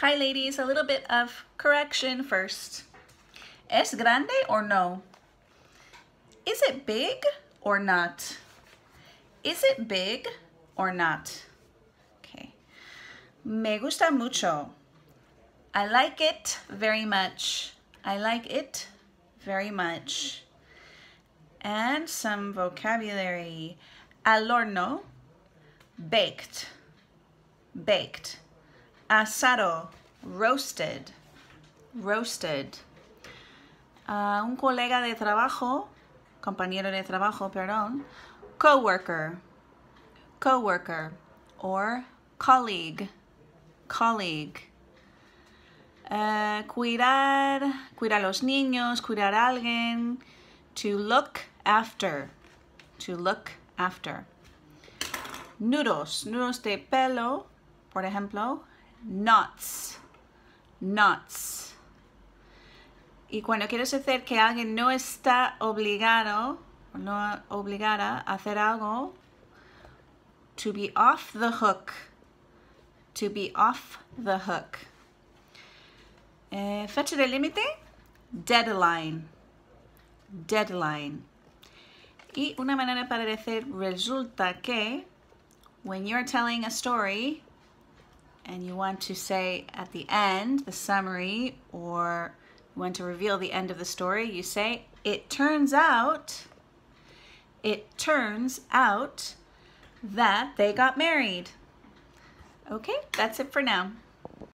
Hi ladies, a little bit of correction first. Es grande or no? Is it big or not? Is it big or not? Okay. Me gusta mucho. I like it very much. I like it very much. And some vocabulary. Al horno, baked, baked. Asado, ah, roasted, roasted. Ah, un colega de trabajo, compañero de trabajo, perdón, coworker, coworker, or colleague, colleague. Eh, cuidar, cuidar a los niños, cuidar a alguien, to look after, to look after. Nudos, nudos de pelo, por ejemplo, nuts, nuts. Y cuando quieres hacer que alguien no está obligado, no obligada a hacer algo, to be off the hook, to be off the hook. Eh, fecha de límite, deadline, deadline. Y una manera para decir resulta que, when you're telling a story, and you want to say at the end, the summary, or you want to reveal the end of the story, you say, it turns out, it turns out that they got married. Okay, that's it for now.